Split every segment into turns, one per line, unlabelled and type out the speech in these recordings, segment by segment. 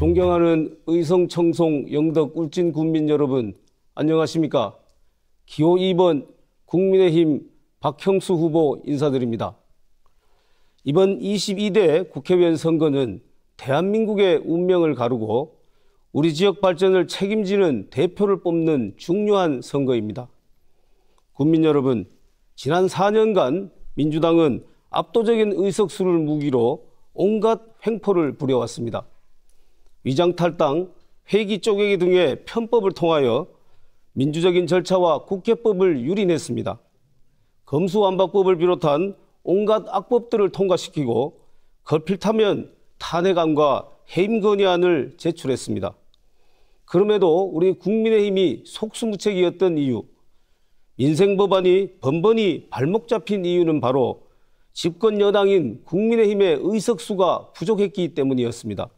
존경하는 의성청송 영덕 울진 군민 여러분, 안녕하십니까? 기호 2번 국민의힘 박형수 후보 인사드립니다. 이번 22대 국회의원 선거는 대한민국의 운명을 가르고 우리 지역 발전을 책임지는 대표를 뽑는 중요한 선거입니다. 국민 여러분, 지난 4년간 민주당은 압도적인 의석수를 무기로 온갖 횡포를 부려왔습니다. 위장탈당, 회기 쪼개기 등의 편법을 통하여 민주적인 절차와 국회법을 유린했습니다. 검수완박법을 비롯한 온갖 악법들을 통과시키고 걸핏하면 탄핵안과 해임 건의안을 제출했습니다. 그럼에도 우리 국민의힘이 속수무책이었던 이유, 민생법안이 번번이 발목 잡힌 이유는 바로 집권 여당인 국민의힘의 의석수가 부족했기 때문이었습니다.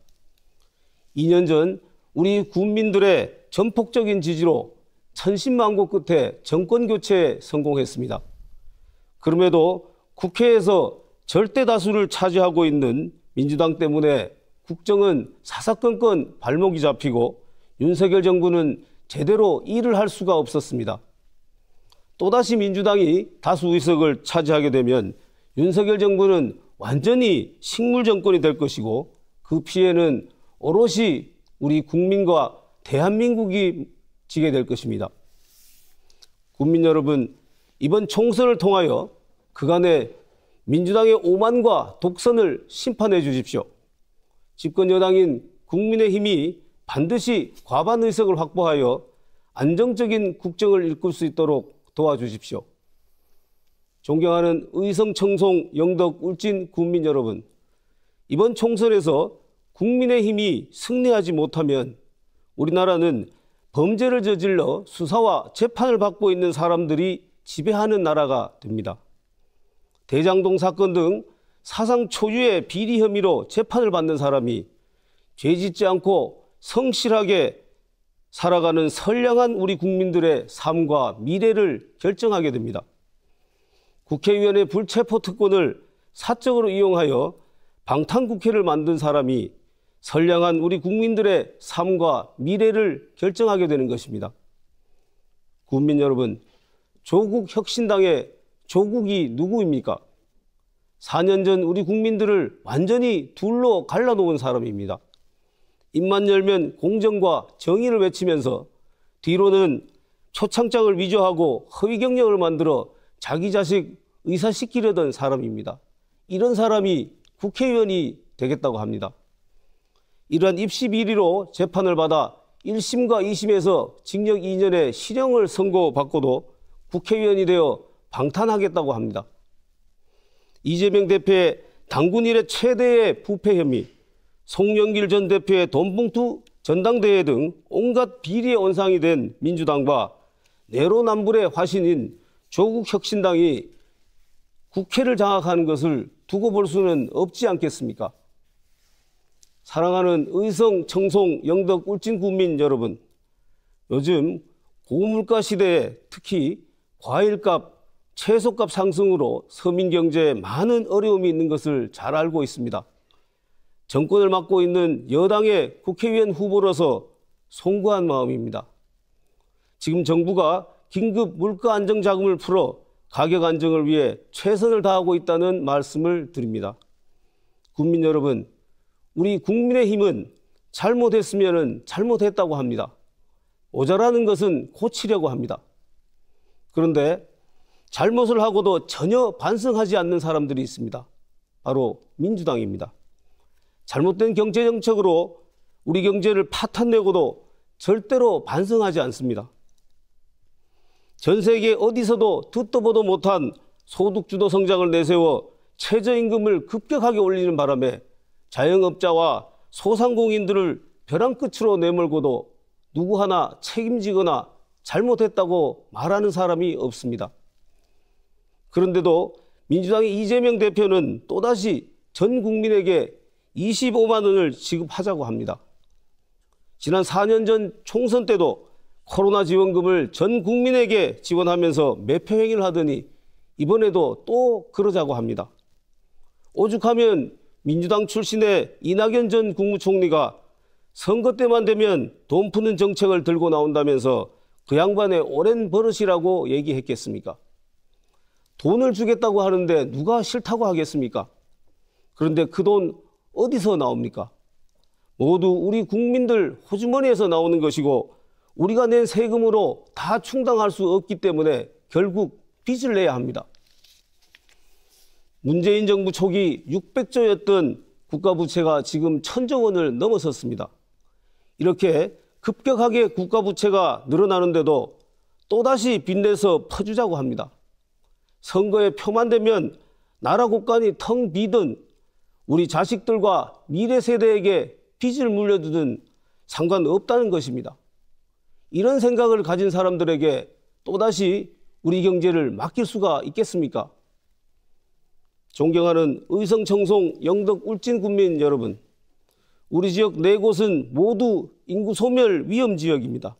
2년 전 우리 국민들의 전폭적인 지지로 천신만고 끝에 정권 교체에 성공했습니다. 그럼에도 국회에서 절대 다수를 차지하고 있는 민주당 때문에 국정은 사사건건 발목이 잡히고 윤석열 정부는 제대로 일을 할 수가 없었습니다. 또다시 민주당이 다수 의석을 차지하게 되면 윤석열 정부는 완전히 식물 정권이 될 것이고 그 피해는 오롯이 우리 국민과 대한민국이 지게 될 것입니다. 국민 여러분, 이번 총선을 통하여 그간의 민주당의 오만과 독선을 심판해 주십시오. 집권 여당인 국민의힘이 반드시 과반 의석을 확보하여 안정적인 국정을 일꿀 수 있도록 도와주십시오. 존경하는 의성청송 영덕 울진 국민 여러분, 이번 총선에서 국민의힘이 승리하지 못하면 우리나라는 범죄를 저질러 수사와 재판을 받고 있는 사람들이 지배하는 나라가 됩니다. 대장동 사건 등 사상 초유의 비리 혐의로 재판을 받는 사람이 죄 짓지 않고 성실하게 살아가는 선량한 우리 국민들의 삶과 미래를 결정하게 됩니다. 국회의원의 불체포 특권을 사적으로 이용하여 방탄국회를 만든 사람이 선량한 우리 국민들의 삶과 미래를 결정하게 되는 것입니다. 국민 여러분, 조국 혁신당의 조국이 누구입니까? 4년 전 우리 국민들을 완전히 둘로 갈라놓은 사람입니다. 입만 열면 공정과 정의를 외치면서 뒤로는 초창장을 위조하고 허위 경력을 만들어 자기 자식 의사시키려던 사람입니다. 이런 사람이 국회의원이 되겠다고 합니다. 이러한 입시 비리로 재판을 받아 1심과 2심에서 징역 2년의 실형을 선고받고도 국회의원이 되어 방탄하겠다고 합니다. 이재명 대표의 당군 일의 최대의 부패 혐의, 송영길 전 대표의 돈봉투 전당대회 등 온갖 비리의 원상이된 민주당과 내로남불의 화신인 조국 혁신당이 국회를 장악하는 것을 두고 볼 수는 없지 않겠습니까? 사랑하는 의성, 청송, 영덕, 울진 국민 여러분, 요즘 고물가 시대에 특히 과일값, 채소값 상승으로 서민 경제에 많은 어려움이 있는 것을 잘 알고 있습니다. 정권을 맡고 있는 여당의 국회의원 후보로서 송구한 마음입니다. 지금 정부가 긴급 물가 안정 자금을 풀어 가격 안정을 위해 최선을 다하고 있다는 말씀을 드립니다. 국민 여러분, 우리 국민의힘은 잘못했으면 잘못했다고 합니다. 오자라는 것은 고치려고 합니다. 그런데 잘못을 하고도 전혀 반성하지 않는 사람들이 있습니다. 바로 민주당입니다. 잘못된 경제 정책으로 우리 경제를 파탄내고도 절대로 반성하지 않습니다. 전 세계 어디서도 듣도 보도 못한 소득주도 성장을 내세워 최저임금을 급격하게 올리는 바람에 자영업자와 소상공인들을 벼랑 끝으로 내몰고도 누구 하나 책임지거나 잘못했다고 말하는 사람이 없습니다. 그런데도 민주당의 이재명 대표는 또다시 전 국민에게 25만 원을 지급하자고 합니다. 지난 4년 전 총선 때도 코로나 지원금을 전 국민에게 지원하면서 매표 행위를 하더니 이번에도 또 그러자고 합니다. 오죽하면 민주당 출신의 이낙연 전 국무총리가 선거 때만 되면 돈 푸는 정책을 들고 나온다면서 그 양반의 오랜 버릇이라고 얘기했겠습니까? 돈을 주겠다고 하는데 누가 싫다고 하겠습니까? 그런데 그 돈 어디서 나옵니까? 모두 우리 국민들 호주머니에서 나오는 것이고 우리가 낸 세금으로 다 충당할 수 없기 때문에 결국 빚을 내야 합니다. 문재인 정부 초기 600조였던 국가부채가 지금 1 0 0 0조 원을 넘어섰습니다. 이렇게 급격하게 국가부채가 늘어나는데도 또다시 빚내서 퍼주자고 합니다. 선거에 표만 되면 나라 국간이텅 비든 우리 자식들과 미래 세대에게 빚을 물려두든 상관없다는 것입니다. 이런 생각을 가진 사람들에게 또다시 우리 경제를 맡길 수가 있겠습니까? 존경하는 의성청송 영덕 울진 군민 여러분, 우리 지역 네 곳은 모두 인구 소멸 위험 지역입니다.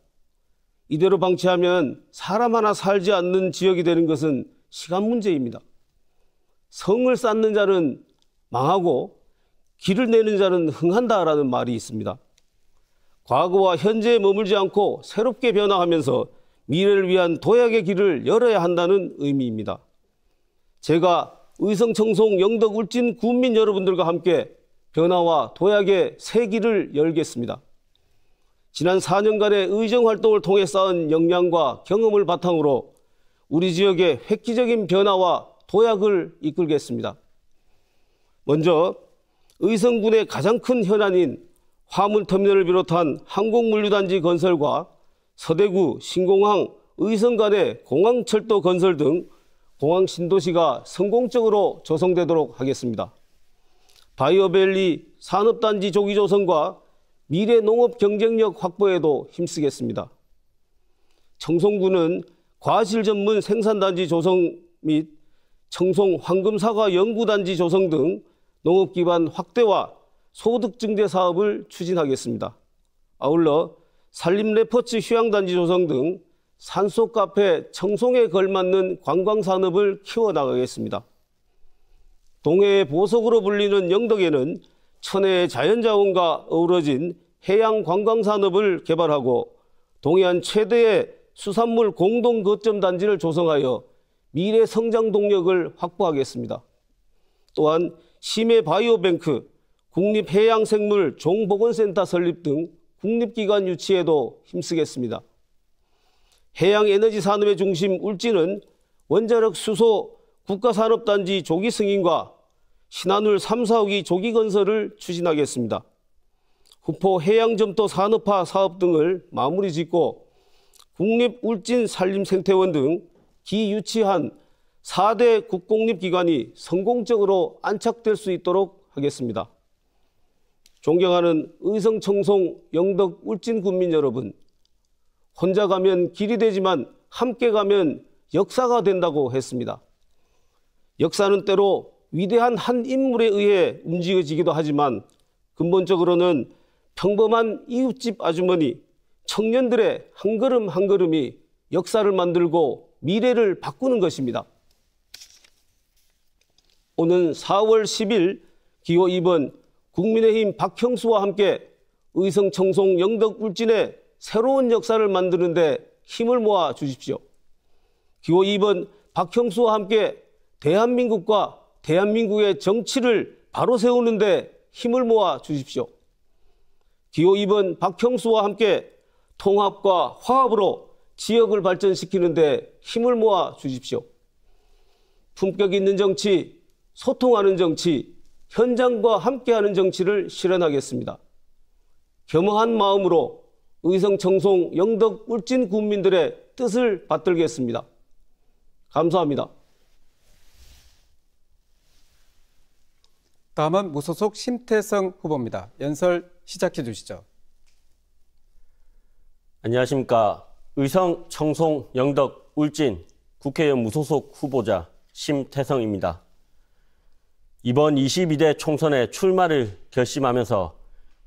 이대로 방치하면 사람 하나 살지 않는 지역이 되는 것은 시간 문제입니다. 성을 쌓는 자는 망하고 길을 내는 자는 흥한다라는 말이 있습니다. 과거와 현재에 머물지 않고 새롭게 변화하면서 미래를 위한 도약의 길을 열어야 한다는 의미입니다. 제가 의성청송 영덕 울진 군민 여러분들과 함께 변화와 도약의 세기를 열겠습니다. 지난 4년간의 의정 활동을 통해 쌓은 역량과 경험을 바탕으로 우리 지역의 획기적인 변화와 도약을 이끌겠습니다. 먼저 의성군의 가장 큰 현안인 화물터미널을 비롯한 항공물류단지 건설과 서대구, 신공항, 의성 간의 공항철도 건설 등 공항 신도시가 성공적으로 조성되도록 하겠습니다. 바이오밸리 산업단지 조기 조성과 미래 농업 경쟁력 확보에도 힘쓰겠습니다. 청송군은 과실 전문 생산단지 조성 및 청송 황금사과 연구단지 조성 등 농업 기반 확대와 소득 증대 사업을 추진하겠습니다. 아울러 산림 레포츠 휴양단지 조성 등 산속 카페 청송에 걸맞는 관광 산업을 키워나가겠습니다. 동해의 보석으로 불리는 영덕에는 천혜의 자연자원과 어우러진 해양 관광 산업을 개발하고 동해안 최대의 수산물 공동 거점 단지를 조성하여 미래 성장 동력을 확보하겠습니다. 또한 심해 바이오뱅크, 국립해양생물 종보건센터 설립 등 국립기관 유치에도 힘쓰겠습니다. 해양 에너지 산업의 중심 울진은 원자력 수소 국가산업단지 조기 승인과 신한울 3, 4호기 조기 건설을 추진하겠습니다. 후포 해양점도 산업화 사업 등을 마무리 짓고 국립 울진 산림생태원 등 기유치한 4대 국공립기관이 성공적으로 안착될 수 있도록 하겠습니다. 존경하는 의성청송 영덕 울진 군민 여러분, 혼자 가면 길이 되지만 함께 가면 역사가 된다고 했습니다. 역사는 때로 위대한 한 인물에 의해 움직여지기도 하지만 근본적으로는 평범한 이웃집 아주머니, 청년들의 한 걸음 한 걸음이 역사를 만들고 미래를 바꾸는 것입니다. 오는 4월 10일 기호 2번 국민의힘 박형수와 함께 의성청송 영덕 울진의 새로운 역사를 만드는데 힘을 모아 주십시오. 기호 2번 박형수와 함께 대한민국과 대한민국의 정치를 바로 세우는데 힘을 모아 주십시오. 기호 2번 박형수와 함께 통합과 화합으로 지역을 발전시키는데 힘을 모아 주십시오. 품격 있는 정치, 소통하는 정치, 현장과 함께하는 정치를 실현하겠습니다. 겸허한 마음으로 의성, 청송, 영덕, 울진 군민들의 뜻을 받들겠습니다. 감사합니다. 다음은 무소속 심태성 후보입니다. 연설 시작해 주시죠.
안녕하십니까. 의성, 청송, 영덕, 울진 국회의원 무소속 후보자 심태성입니다. 이번 22대 총선에 출마를 결심하면서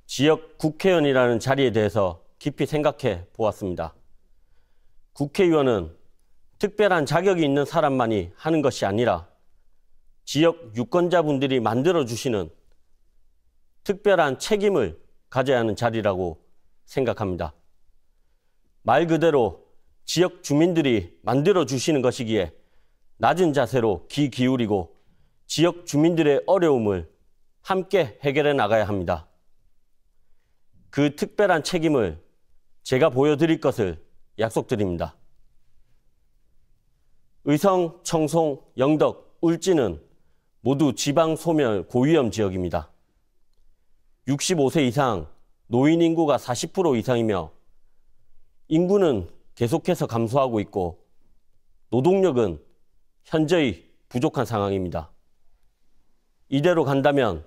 지역 국회의원이라는 자리에 대해서 깊이 생각해 보았습니다. 국회의원은 특별한 자격이 있는 사람만이 하는 것이 아니라 지역 유권자분들이 만들어 주시는 특별한 책임을 가져야 하는 자리라고 생각합니다. 말 그대로 지역 주민들이 만들어 주시는 것이기에 낮은 자세로 귀 기울이고 지역 주민들의 어려움을 함께 해결해 나가야 합니다. 그 특별한 책임을 제가 보여드릴 것을 약속드립니다. 의성, 청송, 영덕, 울진은 모두 지방 소멸 고위험 지역입니다. 65세 이상 노인 인구가 40% 이상이며 인구는 계속해서 감소하고 있고 노동력은 현재의 부족한 상황입니다. 이대로 간다면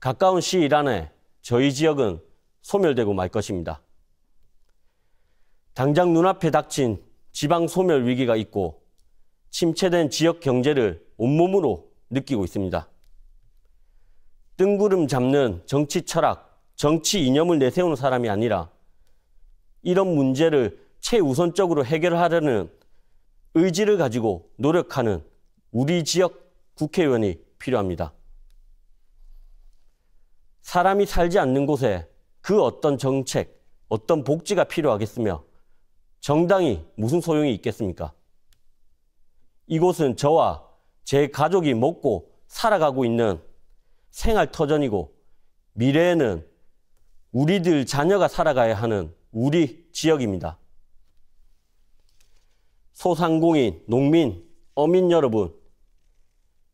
가까운 시일 안에 저희 지역은 소멸되고 말 것입니다. 당장 눈앞에 닥친 지방 소멸 위기가 있고 침체된 지역 경제를 온몸으로 느끼고 있습니다. 뜬구름 잡는 정치 철학, 정치 이념을 내세우는 사람이 아니라 이런 문제를 최우선적으로 해결하려는 의지를 가지고 노력하는 우리 지역 국회의원이 필요합니다. 사람이 살지 않는 곳에 그 어떤 정책, 어떤 복지가 필요하겠으며 정당이 무슨 소용이 있겠습니까? 이곳은 저와 제 가족이 먹고 살아가고 있는 생활 터전이고 미래에는 우리들 자녀가 살아가야 하는 우리 지역입니다. 소상공인, 농민, 어민 여러분,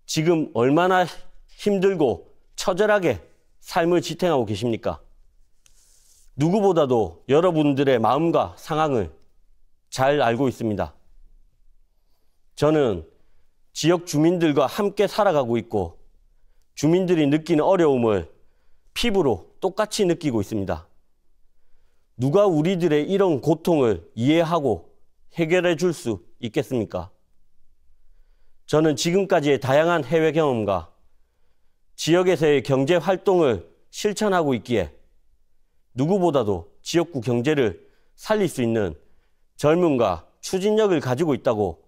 지금 얼마나 힘들고 처절하게 삶을 지탱하고 계십니까? 누구보다도 여러분들의 마음과 상황을 잘 알고 있습니다. 저는 지역 주민들과 함께 살아가고 있고 주민들이 느끼는 어려움을 피부로 똑같이 느끼고 있습니다. 누가 우리들의 이런 고통을 이해하고 해결해 줄 수 있겠습니까? 저는 지금까지의 다양한 해외 경험과 지역에서의 경제 활동을 실천하고 있기에 누구보다도 지역구 경제를 살릴 수 있는 젊음과 추진력을 가지고 있다고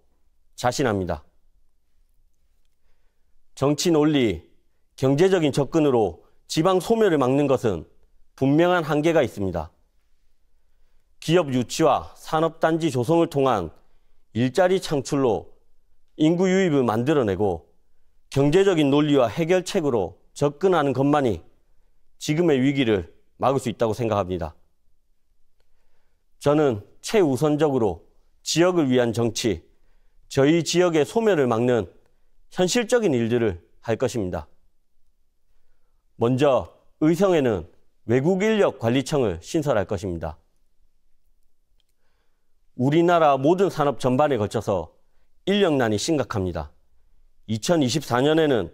자신합니다. 정치 논리, 경제적인 접근으로 지방 소멸을 막는 것은 분명한 한계가 있습니다. 기업 유치와 산업단지 조성을 통한 일자리 창출로 인구 유입을 만들어내고 경제적인 논리와 해결책으로 접근하는 것만이 지금의 위기를 막을 수 있다고 생각합니다. 저는 최우선적으로 지역을 위한 정치, 저희 지역의 소멸을 막는 현실적인 일들을 할 것입니다. 먼저 의성에는 외국 인력 관리청을 신설할 것입니다. 우리나라 모든 산업 전반에 걸쳐서 인력난이 심각합니다. 2024년에는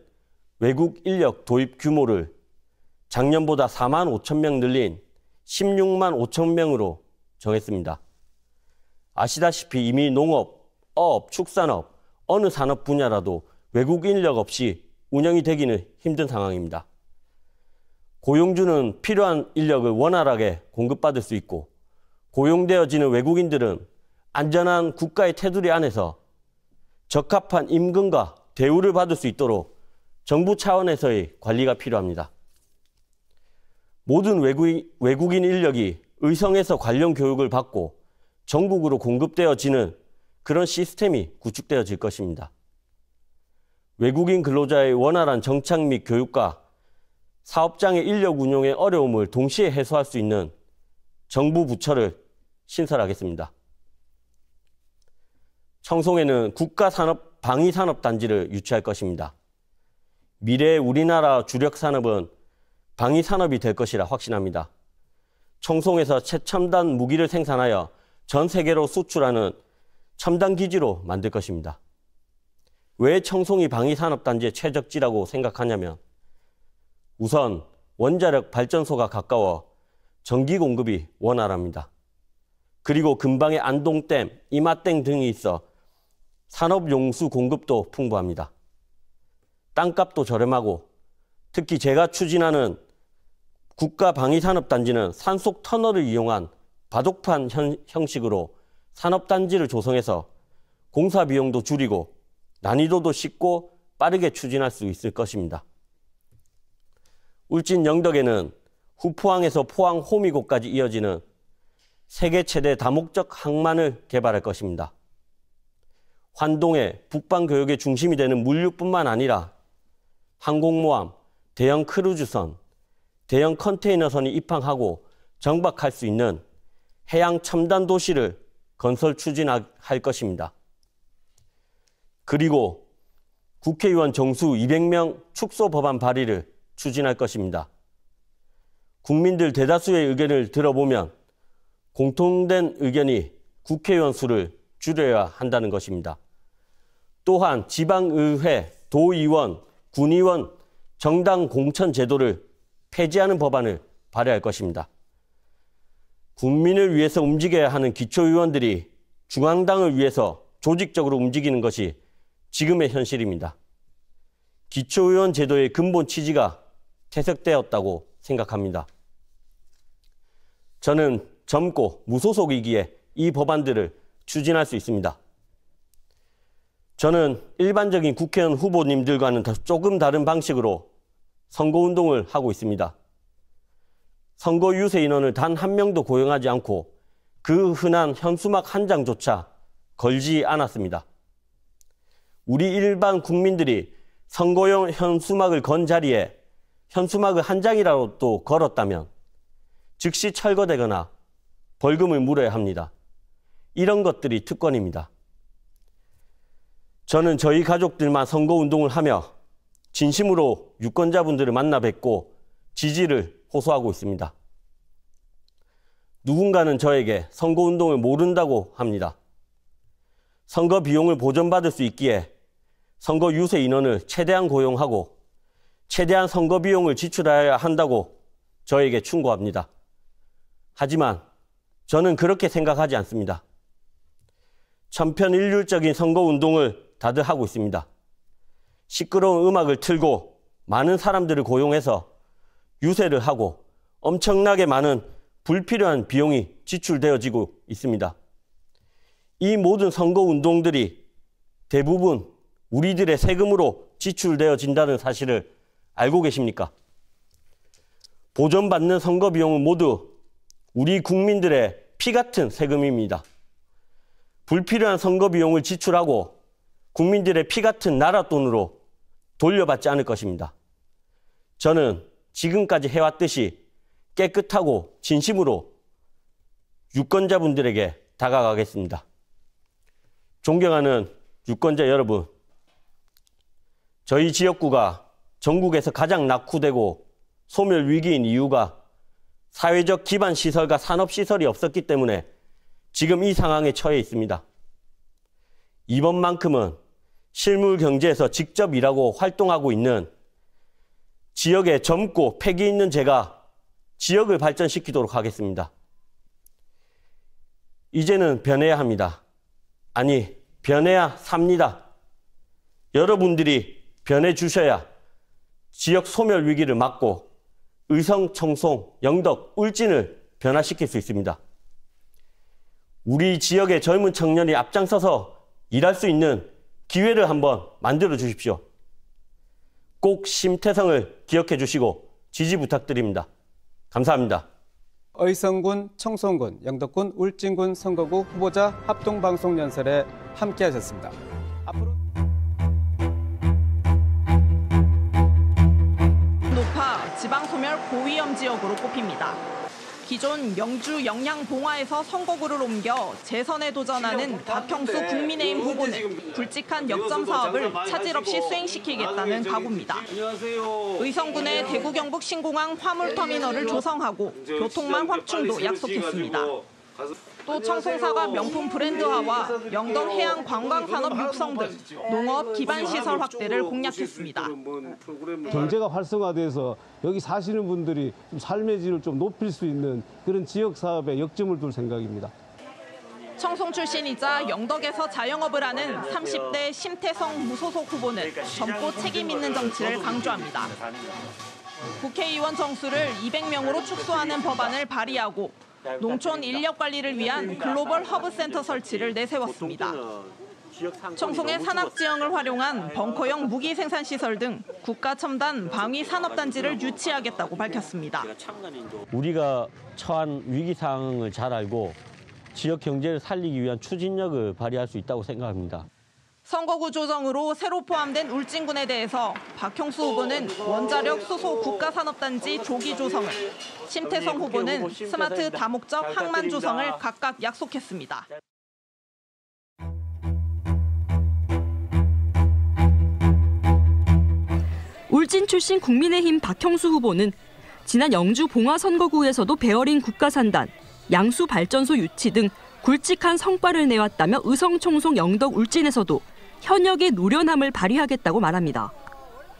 외국 인력 도입 규모를 작년보다 4만 5천 명 늘린 16만 5천 명으로 정했습니다. 아시다시피 이미 농업, 어업, 축산업, 어느 산업 분야라도 외국 인력 없이 운영이 되기는 힘든 상황입니다. 고용주는 필요한 인력을 원활하게 공급받을 수 있고 고용되어지는 외국인들은 안전한 국가의 테두리 안에서 적합한 임금과 대우를 받을 수 있도록 정부 차원에서의 관리가 필요합니다. 모든 외국인, 외국인 인력이 의성에서 관련 교육을 받고 전국으로 공급되어지는 그런 시스템이 구축되어질 것입니다. 외국인 근로자의 원활한 정착 및 교육과 사업장의 인력 운용의 어려움을 동시에 해소할 수 있는 정부 부처를 신설하겠습니다. 청송에는 국가산업 방위산업단지를 유치할 것입니다. 미래의 우리나라 주력산업은 방위산업이 될 것이라 확신합니다. 청송에서 최첨단 무기를 생산하여 전 세계로 수출하는 첨단 기지로 만들 것입니다. 왜 청송이 방위산업단지의 최적지라고 생각하냐면 우선 원자력 발전소가 가까워 전기 공급이 원활합니다. 그리고 근방에 안동댐, 이마댐 등이 있어 산업 용수 공급도 풍부합니다. 땅값도 저렴하고 특히 제가 추진하는 국가 방위산업단지는 산속 터널을 이용한 바둑판 현, 형식으로 산업단지를 조성해서 공사 비용도 줄이고 난이도도 쉽고 빠르게 추진할 수 있을 것입니다. 울진 영덕에는 후포항에서 포항 호미곶까지 이어지는 세계 최대 다목적 항만을 개발할 것입니다. 환동의 북방 교역의 중심이 되는 물류뿐만 아니라 항공모함, 대형 크루즈선, 대형 컨테이너선이 입항하고 정박할 수 있는 해양 첨단 도시를 건설 추진할 것입니다. 그리고 국회의원 정수 200명 축소 법안 발의를 추진할 것입니다. 국민들 대다수의 의견을 들어보면 공통된 의견이 국회의원 수를 줄여야 한다는 것입니다. 또한 지방의회, 도의원, 군의원, 정당 공천 제도를 폐지하는 법안을 발의할 것입니다. 국민을 위해서 움직여야 하는 기초의원들이 중앙당을 위해서 조직적으로 움직이는 것이 지금의 현실입니다. 기초의원 제도의 근본 취지가 퇴색되었다고 생각합니다. 저는 젊고 무소속이기에 이 법안들을 추진할 수 있습니다. 저는 일반적인 국회의원 후보님들과는 조금 다른 방식으로 선거운동을 하고 있습니다. 선거 유세 인원을 단 한 명도 고용하지 않고 그 흔한 현수막 한 장조차 걸지 않았습니다. 우리 일반 국민들이 선거용 현수막을 건 자리에 현수막을 한 장이라도 또 걸었다면 즉시 철거되거나 벌금을 물어야 합니다. 이런 것들이 특권입니다. 저는 저희 가족들만 선거 운동을 하며 진심으로 유권자분들을 만나 뵙고 지지를 호소하고 있습니다. 누군가는 저에게 선거운동을 모른다고 합니다. 선거 비용을 보전받을 수 있기에 선거 유세 인원을 최대한 고용하고 최대한 선거 비용을 지출해야 한다고 저에게 충고합니다. 하지만 저는 그렇게 생각하지 않습니다. 천편일률적인 선거 운동을 다들 하고 있습니다. 시끄러운 음악을 틀고 많은 사람들을 고용해서 유세를 하고 엄청나게 많은 불필요한 비용이 지출되어지고 있습니다. 이 모든 선거 운동들이 대부분 우리들의 세금으로 지출되어진다는 사실을 알고 계십니까? 보전받는 선거 비용은 모두 우리 국민들의 피 같은 세금입니다. 불필요한 선거 비용을 지출하고 국민들의 피 같은 나라 돈으로 돌려받지 않을 것입니다. 저는 지금까지 해왔듯이 깨끗하고 진심으로 유권자분들에게 다가가겠습니다. 존경하는 유권자 여러분, 저희 지역구가 전국에서 가장 낙후되고 소멸 위기인 이유가 사회적 기반 시설과 산업 시설이 없었기 때문에 지금 이 상황에 처해 있습니다. 이번만큼은 실물 경제에서 직접 일하고 활동하고 있는 지역에 젊고 패기 있는 제가 지역을 발전시키도록 하겠습니다. 이제는 변해야 합니다. 아니, 변해야 삽니다. 여러분들이 변해 주셔야 지역 소멸 위기를 막고 의성, 청송, 영덕, 울진을 변화시킬 수 있습니다. 우리 지역의 젊은 청년이 앞장서서 일할 수 있는 기회를 한번 만들어 주십시오. 꼭 심태성을 기억해 주시고 지지 부탁드립니다. 감사합니다. 의성군, 청송군, 영덕군, 울진군 선거구
후보자 합동방송 연설에 함께하셨습니다. 앞으로...
높아 지방 소멸 고위험 지역으로 꼽힙니다. 기존 영주 영양봉화에서 선거구를 옮겨 재선에 도전하는 박형수 네, 국민의힘 후보는 굵직한 역점 뭐 사업을 차질 없이 수행시키겠다는 각오입니다. 의성군의 대구 경북 신공항 화물터미널을
조성하고
교통망 확충도 약속했습니다.
또 청송사가 명품 브랜드화와 영덕 해양 관광 산업 육성 등 농업 기반 시설
확대를 공략했습니다. 경제가 활성화돼서 여기 사시는 분들이 삶의 질을 좀 높일 수 있는 그런 지역 사업에 역점을 둘 생각입니다.
청송 출신이자 영덕에서 자영업을 하는 30대 심태성 무소속 후보는 젊고 책임 있는 정치를 강조합니다. 국회의원 정수를 200명으로 축소하는 법안을 발의하고 네, 농촌 인력 관리를 위한 네, 글로벌 허브 센터 설치를 네,
내세웠습니다.
청송의 산악지형을 활용한 벙커형 무기 생산 시설 등 국가 첨단 방위 산업단지를 유치하겠다고 밝혔습니다.
우리가 처한 위기 상황을 잘 알고 지역 경제를 살리기 위한 추진력을 발휘할 수 있다고 생각합니다.
선거구 조정으로 새로 포함된 울진군에 대해서 박형수 후보는 원자력 수소 국가산업단지 조기 조성을, 심태성 후보는 스마트 다목적 항만 조성을 각각 약속했습니다.
울진 출신 국민의힘 박형수 후보는 지난 영주 봉화 선거구에서도 베어링 국가산단, 양수 발전소 유치 등 굵직한 성과를 내왔다며 의성총송 영덕 울진에서도 현역의 노련함을 발휘하겠다고 말합니다.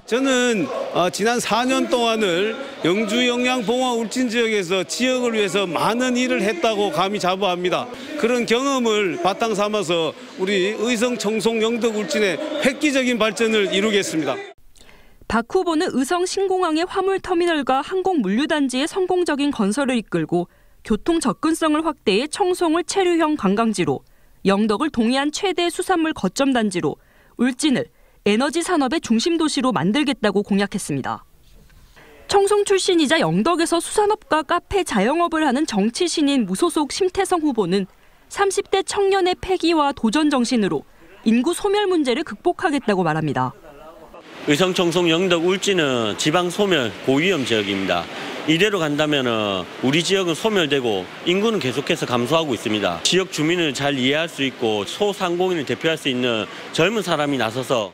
저는 어, 지난 4년 동안을 영주 영양 봉화 울진 지역에서 지역을 위해서 많은 일을 했다고 감히 자부합니다. 그런 경험을 바탕 삼아서 우리 의성 청송 영덕 울진의 획기적인 발전을 이루겠습니다.
박 후보는 의성 신공항의 화물터미널과 항공물류단지의 성공적인 건설을 이끌고 교통 접근성을 확대해 청송을 체류형 관광지로 영덕을 동해안 최대 수산물 거점 단지로 울진을 에너지 산업의 중심 도시로 만들겠다고 공약했습니다. 청송 출신이자 영덕에서 수산업과 카페 자영업을 하는 정치신인 무소속 심태성 후보는 30대 청년의 패기와 도전 정신으로 인구 소멸 문제를 극복하겠다고 말합니다.
의성, 청송, 영덕, 울진은 지방 소멸 고위험 지역입니다. 이대로 간다면 우리 지역은 소멸되고 인구는 계속해서 감소하고 있습니다. 지역 주민을 잘 이해할 수 있고 소상공인을 대표할 수 있는 젊은 사람이 나서서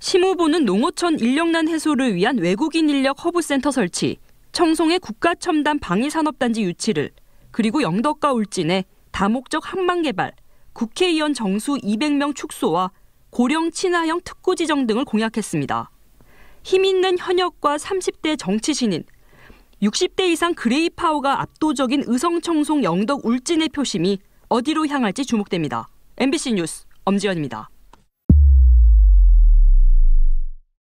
심 후보는 농어촌 인력난 해소를 위한 외국인 인력 허브센터 설치, 청송의 국가 첨단 방위산업단지 유치를, 그리고 영덕과 울진의 다목적 한방 개발, 국회의원 정수 200명 축소와 고령 친화형 특구 지정 등을 공약했습니다. 힘 있는 현역과 30대 정치 신인, 60대 이상 그레이 파워가 압도적인 의성청송 영덕 울진의 표심이 어디로 향할지 주목됩니다. MBC 뉴스 엄지연입니다.